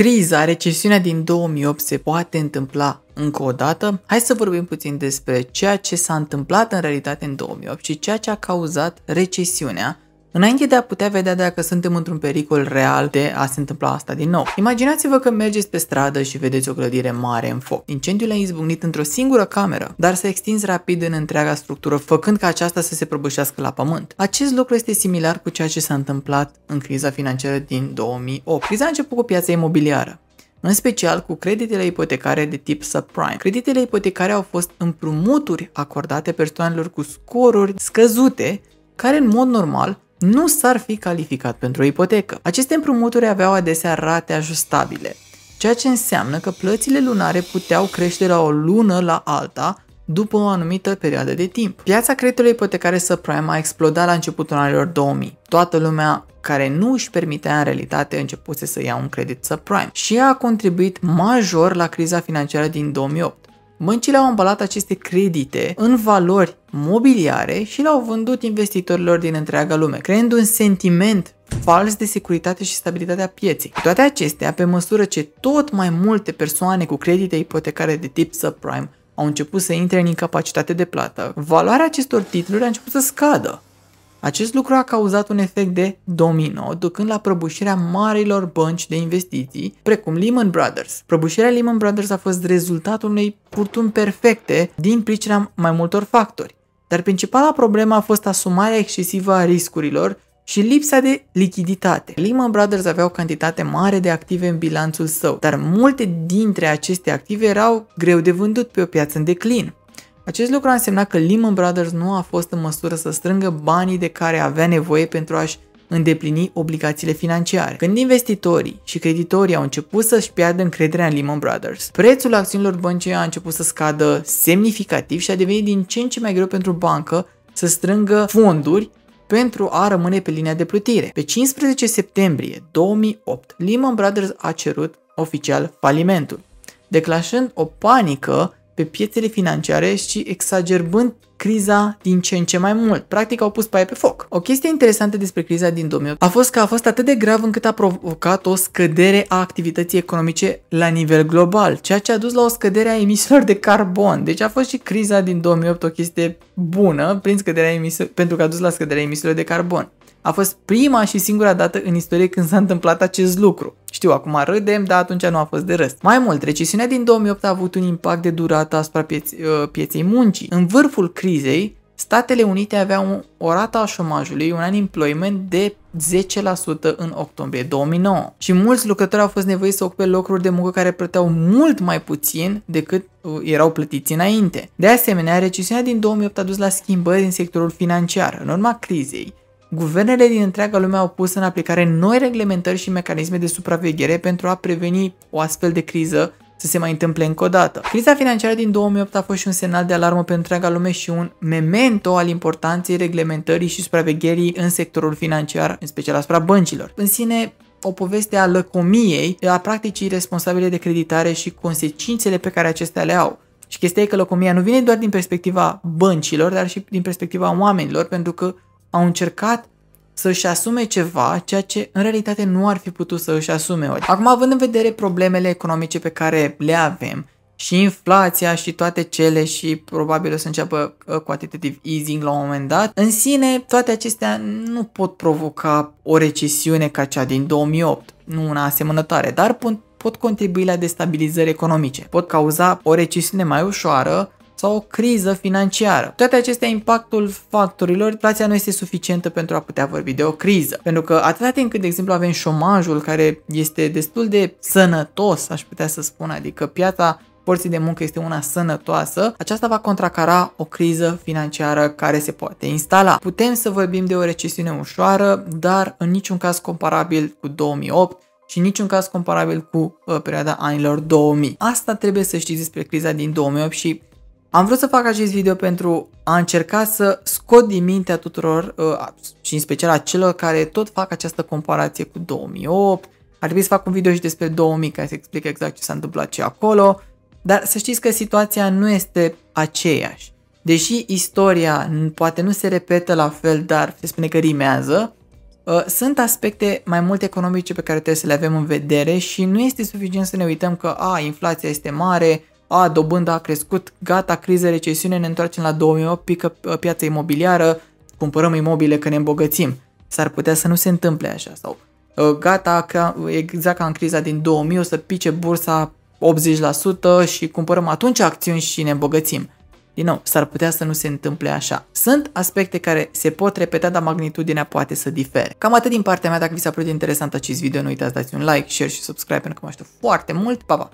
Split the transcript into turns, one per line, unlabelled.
Criza, recesiunea din 2008 se poate întâmpla încă o dată. Hai să vorbim puțin despre ceea ce s-a întâmplat în realitate în 2008 și ceea ce a cauzat recesiunea Înainte de a putea vedea dacă suntem într-un pericol real de a se întâmpla asta din nou. Imaginați-vă că mergeți pe stradă și vedeți o clădire mare în foc. Incendiul a izbucnit într-o singură cameră, dar s-a extins rapid în întreaga structură, făcând ca aceasta să se prăbușească la pământ. Acest lucru este similar cu ceea ce s-a întâmplat în criza financiară din 2008. Criza a început cu piața imobiliară în special cu creditele ipotecare de tip subprime. Creditele ipotecare au fost împrumuturi acordate persoanelor cu scoruri scăzute, care în mod normal nu s-ar fi calificat pentru o ipotecă. Aceste împrumuturi aveau adesea rate ajustabile, ceea ce înseamnă că plățile lunare puteau crește la o lună la alta după o anumită perioadă de timp. Piața creditului ipotecare subprime a explodat la începutul anilor 2000. Toată lumea care nu își permitea în realitate începuse să ia un credit subprime și a contribuit major la criza financiară din 2008. Băncile au ambalat aceste credite în valori mobiliare și le-au vândut investitorilor din întreaga lume, creând un sentiment fals de securitate și stabilitate a pieței. Cu toate acestea, pe măsură ce tot mai multe persoane cu credite ipotecare de tip subprime au început să intre în incapacitate de plată, valoarea acestor titluri a început să scadă. Acest lucru a cauzat un efect de domino, ducând la prăbușirea marilor bănci de investiții, precum Lehman Brothers. Prăbușirea Lehman Brothers a fost rezultatul unei furtuni perfecte din pricina mai multor factori. Dar principala problemă a fost asumarea excesivă a riscurilor și lipsa de lichiditate. Lehman Brothers avea o cantitate mare de active în bilanțul său, dar multe dintre aceste active erau greu de vândut pe o piață în declin. Acest lucru a însemnat că Lehman Brothers nu a fost în măsură să strângă banii de care avea nevoie pentru a-și îndeplini obligațiile financiare. Când investitorii și creditorii au început să-și piardă încrederea în Lehman Brothers, prețul acțiunilor băncii a început să scadă semnificativ și a devenit din ce în ce mai greu pentru bancă să strângă fonduri pentru a rămâne pe linia de plutire. Pe 15 septembrie 2008, Lehman Brothers a cerut oficial falimentul, declanșând o panică pe piețele financiare și exagerbând criza din ce în ce mai mult. Practic au pus paie pe foc. O chestie interesantă despre criza din 2008 a fost că a fost atât de grav încât a provocat o scădere a activității economice la nivel global, ceea ce a dus la o scădere a emisiilor de carbon. Deci a fost și criza din 2008 o chestie bună prin scăderea emisi- pentru că a dus la scăderea emisiilor de carbon. A fost prima și singura dată în istorie când s-a întâmplat acest lucru. Știu, acum râdem, dar atunci nu a fost de răst. Mai mult, recesiunea din 2008 a avut un impact de durată asupra pieț- uh, pieței muncii. În vârful crizei crizei, Statele Unite aveau o rată a șomajului, un unemployment de 10% în octombrie 2009 și mulți lucrători au fost nevoiți să ocupe locuri de muncă care plăteau mult mai puțin decât uh, erau plătiți înainte. De asemenea, recesiunea din 2008 a dus la schimbări în sectorul financiar. În urma crizei, guvernele din întreaga lume au pus în aplicare noi reglementări și mecanisme de supraveghere pentru a preveni o astfel de criză să se mai întâmple încă o dată. Criza financiară din 2008 a fost și un semnal de alarmă pentru întreaga lume și un memento al importanței reglementării și supravegherii în sectorul financiar, în special asupra băncilor. În sine, o poveste a lăcomiei, a practicii responsabile de creditare și consecințele pe care acestea le au. Și chestia e că lăcomia nu vine doar din perspectiva băncilor, dar și din perspectiva oamenilor, pentru că au încercat să își asume ceva, ceea ce în realitate nu ar fi putut să își asume. Acum, având în vedere problemele economice pe care le avem, și inflația și toate cele și probabil o să înceapă quantitative uh, easing la un moment dat. În sine, toate acestea nu pot provoca o recesiune ca cea din 2008, nu una asemănătoare, dar pot, pot contribui la destabilizări economice. Pot cauza o recesiune mai ușoară sau o criză financiară. Toate acestea, impactul factorilor, inflația nu este suficientă pentru a putea vorbi de o criză. Pentru că atâta timp cât, de exemplu, avem șomajul care este destul de sănătos, aș putea să spun, adică piața forții de muncă este una sănătoasă, aceasta va contracara o criză financiară care se poate instala. Putem să vorbim de o recesiune ușoară, dar în niciun caz comparabil cu 2008 și niciun caz comparabil cu uh, perioada anilor 2000. Asta trebuie să știți despre criza din 2008 și am vrut să fac acest video pentru a încerca să scot din mintea tuturor uh, și în special a celor care tot fac această comparație cu 2008. Ar trebui să fac un video și despre 2000 care să explic exact ce s-a întâmplat și acolo, dar să știți că situația nu este aceeași. Deși istoria poate nu se repetă la fel, dar se spune că rimează, uh, sunt aspecte mai mult economice pe care trebuie să le avem în vedere și nu este suficient să ne uităm că a, inflația este mare, a, dobânda a crescut, gata, criză, recesiune, ne întoarcem la 2008, pică uh, piața imobiliară, cumpărăm imobile că ne îmbogățim. S-ar putea să nu se întâmple așa sau uh, gata, ca, exact ca în criza din 2000 o să pice bursa 80% și cumpărăm atunci acțiuni și ne îmbogățim. Din nou, s-ar putea să nu se întâmple așa. Sunt aspecte care se pot repeta, dar magnitudinea poate să difere. Cam atât din partea mea, dacă vi s-a părut interesant acest video, nu uitați dați un like, share și subscribe pentru că mă aștept foarte mult. Pa, pa!